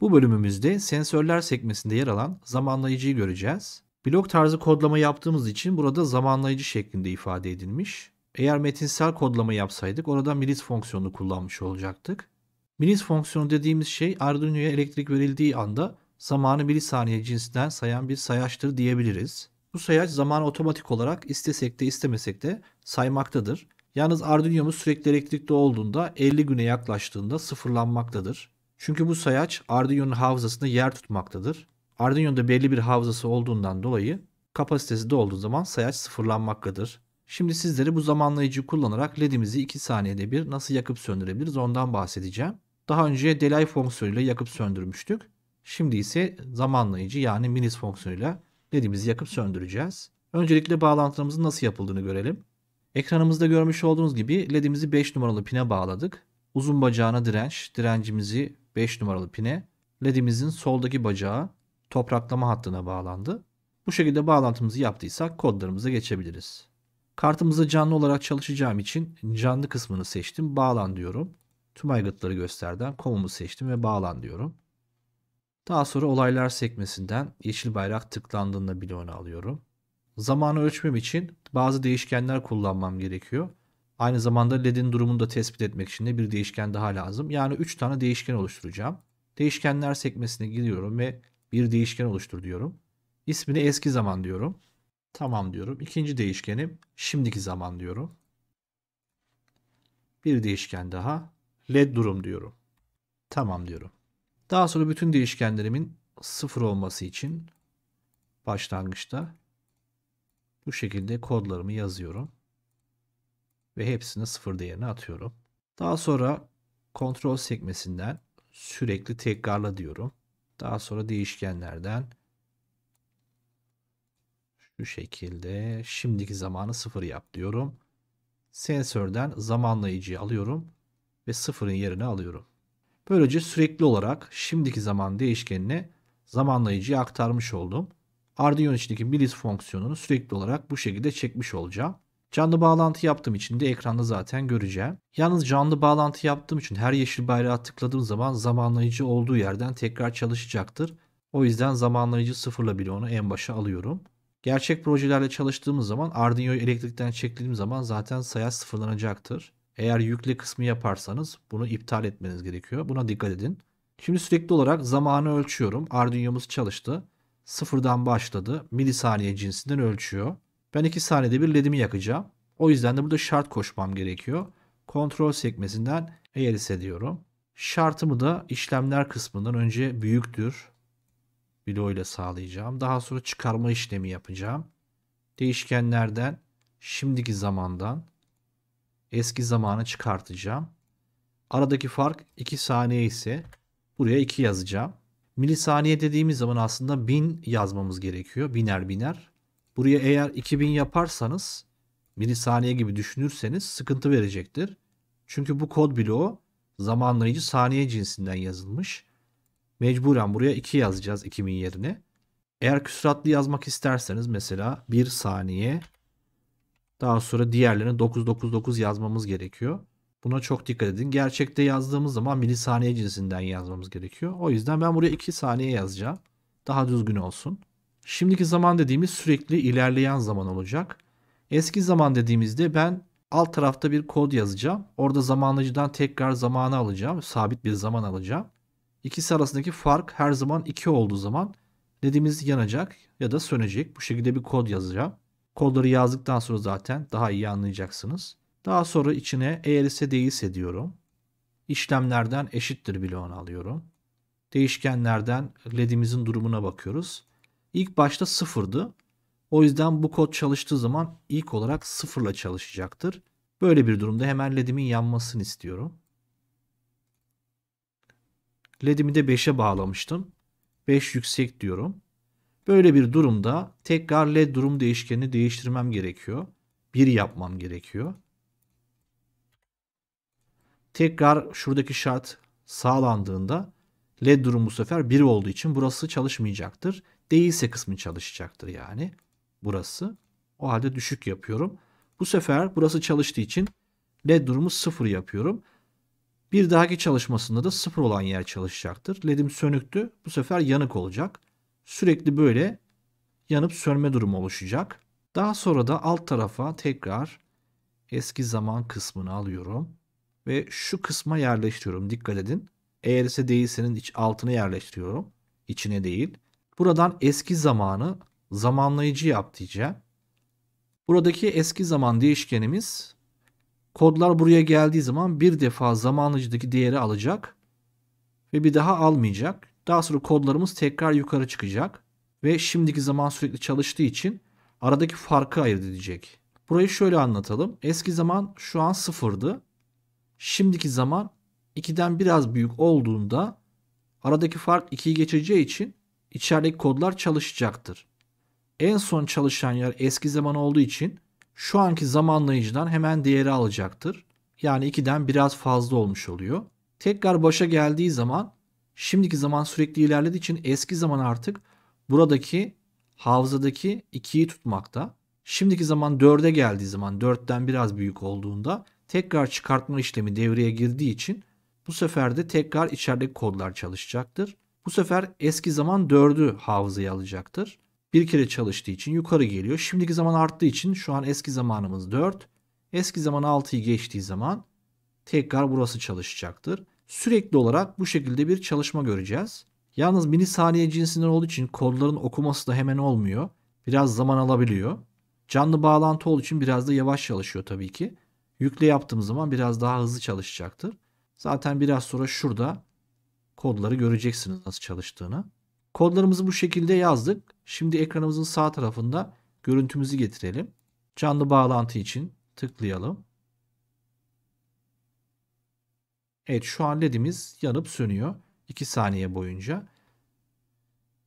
Bu bölümümüzde sensörler sekmesinde yer alan zamanlayıcıyı göreceğiz. Blok tarzı kodlama yaptığımız için burada zamanlayıcı şeklinde ifade edilmiş. Eğer metinsel kodlama yapsaydık orada milis fonksiyonu kullanmış olacaktık. Milis fonksiyonu dediğimiz şey Arduino'ya elektrik verildiği anda zamanı milisaniye cinsinden sayan bir sayaçtır diyebiliriz. Bu sayaç zamanı otomatik olarak istesek de istemesek de saymaktadır. Yalnız Arduino'muz sürekli elektrikte olduğunda 50 güne yaklaştığında sıfırlanmaktadır. Çünkü bu sayaç Arduino'nun hafızasında yer tutmaktadır. Arduino'da belli bir hafızası olduğundan dolayı kapasitesi dolduğu zaman sayaç sıfırlanmaktadır. Şimdi sizlere bu zamanlayıcı kullanarak LED'imizi 2 saniyede bir nasıl yakıp söndürebiliriz ondan bahsedeceğim. Daha önce delay fonksiyonuyla yakıp söndürmüştük. Şimdi ise zamanlayıcı yani minis fonksiyonuyla LED'imizi yakıp söndüreceğiz. Öncelikle bağlantılarımızın nasıl yapıldığını görelim. Ekranımızda görmüş olduğunuz gibi LED'imizi 5 numaralı pine bağladık. Uzun bacağına direnç, direncimizi 5 numaralı pine ledimizin soldaki bacağı topraklama hattına bağlandı. Bu şekilde bağlantımızı yaptıysak kodlarımıza geçebiliriz. Kartımızı canlı olarak çalışacağım için canlı kısmını seçtim. Bağlan diyorum. Tüm aygıtları gösterden komumu seçtim ve bağlan diyorum. Daha sonra olaylar sekmesinden yeşil bayrak tıklandığında bloğunu alıyorum. Zamanı ölçmem için bazı değişkenler kullanmam gerekiyor. Aynı zamanda LED'in durumunu da tespit etmek için de bir değişken daha lazım. Yani 3 tane değişken oluşturacağım. Değişkenler sekmesine giriyorum ve bir değişken oluştur diyorum. İsmini eski zaman diyorum. Tamam diyorum. İkinci değişkenim şimdiki zaman diyorum. Bir değişken daha led durum diyorum. Tamam diyorum. Daha sonra bütün değişkenlerimin sıfır olması için başlangıçta bu şekilde kodlarımı yazıyorum ve hepsini sıfır değerine atıyorum. Daha sonra kontrol sekmesinden sürekli tekrarla diyorum. Daha sonra değişkenlerden şu şekilde şimdiki zamanı sıfır yap diyorum. Sensörden zamanlayıcıyı alıyorum ve sıfırın yerine alıyorum. Böylece sürekli olarak şimdiki zaman değişkenine zamanlayıcıyı aktarmış oldum. Arduino içindeki milis fonksiyonunu sürekli olarak bu şekilde çekmiş olacağım. Canlı bağlantı yaptığım için de ekranda zaten göreceğim. Yalnız canlı bağlantı yaptığım için her yeşil bayrağı tıkladığım zaman zamanlayıcı olduğu yerden tekrar çalışacaktır. O yüzden zamanlayıcı sıfırla bile onu en başa alıyorum. Gerçek projelerle çalıştığımız zaman Arduino'yu elektrikten çektiğim zaman zaten sayaç sıfırlanacaktır. Eğer yükle kısmı yaparsanız bunu iptal etmeniz gerekiyor. Buna dikkat edin. Şimdi sürekli olarak zamanı ölçüyorum. Arduino'muz çalıştı. Sıfırdan başladı. Milisaniye cinsinden ölçüyor. Ben 2 saniyede bir ledimi yakacağım. O yüzden de burada şart koşmam gerekiyor. Kontrol sekmesinden eğer ise diyorum. Şartımı da işlemler kısmından önce büyüktür bloğu ile sağlayacağım. Daha sonra çıkarma işlemi yapacağım. Değişkenlerden şimdiki zamandan eski zamanı çıkartacağım. Aradaki fark 2 saniye ise buraya 2 yazacağım. Milisaniye dediğimiz zaman aslında 1000 yazmamız gerekiyor. Biner biner. Buraya eğer 2000 yaparsanız milisaniye gibi düşünürseniz sıkıntı verecektir. Çünkü bu kod bloğu zamanlayıcı saniye cinsinden yazılmış. Mecburen buraya 2 yazacağız 2000 yerine. Eğer küsuratlı yazmak isterseniz mesela 1 saniye daha sonra diğerlerine 999 yazmamız gerekiyor. Buna çok dikkat edin. Gerçekte yazdığımız zaman milisaniye cinsinden yazmamız gerekiyor. O yüzden ben buraya 2 saniye yazacağım. Daha düzgün olsun. Şimdiki zaman dediğimiz sürekli ilerleyen zaman olacak. Eski zaman dediğimizde ben alt tarafta bir kod yazacağım. Orada zamanlayıcıdan tekrar zamanı alacağım. Sabit bir zaman alacağım. İkisi arasındaki fark her zaman 2 olduğu zaman dediğimiz yanacak ya da sönecek. Bu şekilde bir kod yazacağım. Kodları yazdıktan sonra zaten daha iyi anlayacaksınız. Daha sonra içine eğer ise değilse diyorum. İşlemlerden eşittir bloğunu alıyorum. Değişkenlerden ledimizin durumuna bakıyoruz. İlk başta sıfırdı. O yüzden bu kod çalıştığı zaman ilk olarak sıfırla çalışacaktır. Böyle bir durumda hemen LED'imin yanmasını istiyorum. LED'imi de 5'e bağlamıştım. 5 yüksek diyorum. Böyle bir durumda tekrar LED durum değişkenini değiştirmem gerekiyor. 1 yapmam gerekiyor. Tekrar şuradaki şart sağlandığında LED durum bu sefer 1 olduğu için burası çalışmayacaktır değilse kısmı çalışacaktır yani. Burası. O halde düşük yapıyorum. Bu sefer burası çalıştığı için led durumu 0 yapıyorum. Bir dahaki çalışmasında da 0 olan yer çalışacaktır. Ledim sönüktü. Bu sefer yanık olacak. Sürekli böyle yanıp sönme durumu oluşacak. Daha sonra da alt tarafa tekrar eski zaman kısmını alıyorum ve şu kısma yerleştiriyorum. Dikkat edin. Eğer ise değilsenin iç altına yerleştiriyorum. İçine değil. Buradan eski zamanı zamanlayıcı yap diyeceğim. Buradaki eski zaman değişkenimiz kodlar buraya geldiği zaman bir defa zamanlayıcıdaki değeri alacak ve bir daha almayacak. Daha sonra kodlarımız tekrar yukarı çıkacak ve şimdiki zaman sürekli çalıştığı için aradaki farkı ayırt edecek. Burayı şöyle anlatalım. Eski zaman şu an sıfırdı. Şimdiki zaman 2'den biraz büyük olduğunda aradaki fark 2'yi geçeceği için içerideki kodlar çalışacaktır. En son çalışan yer eski zaman olduğu için şu anki zamanlayıcıdan hemen değeri alacaktır. Yani 2'den biraz fazla olmuş oluyor. Tekrar başa geldiği zaman şimdiki zaman sürekli ilerlediği için eski zaman artık buradaki hafızadaki 2'yi tutmakta. Şimdiki zaman 4'e geldiği zaman 4'ten biraz büyük olduğunda tekrar çıkartma işlemi devreye girdiği için bu sefer de tekrar içerideki kodlar çalışacaktır. Bu sefer eski zaman 4'ü hafızaya alacaktır. Bir kere çalıştığı için yukarı geliyor. Şimdiki zaman arttığı için şu an eski zamanımız 4. Eski zaman 6'yı geçtiği zaman tekrar burası çalışacaktır. Sürekli olarak bu şekilde bir çalışma göreceğiz. Yalnız milisaniye cinsinden olduğu için kodların okuması da hemen olmuyor. Biraz zaman alabiliyor. Canlı bağlantı olduğu için biraz da yavaş çalışıyor tabii ki. Yükle yaptığım zaman biraz daha hızlı çalışacaktır. Zaten biraz sonra şurada kodları göreceksiniz nasıl çalıştığını. Kodlarımızı bu şekilde yazdık. Şimdi ekranımızın sağ tarafında görüntümüzü getirelim. Canlı bağlantı için tıklayalım. Evet şu an ledimiz yanıp sönüyor 2 saniye boyunca.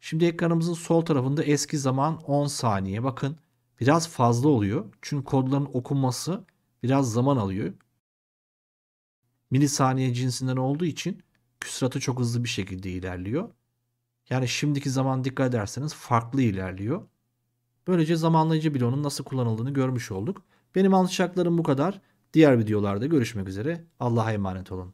Şimdi ekranımızın sol tarafında eski zaman 10 saniye. Bakın biraz fazla oluyor. Çünkü kodların okunması biraz zaman alıyor. Milisaniye cinsinden olduğu için küsuratı çok hızlı bir şekilde ilerliyor. Yani şimdiki zaman dikkat ederseniz farklı ilerliyor. Böylece zamanlayıcı bloğunun nasıl kullanıldığını görmüş olduk. Benim anlatacaklarım bu kadar. Diğer videolarda görüşmek üzere. Allah'a emanet olun.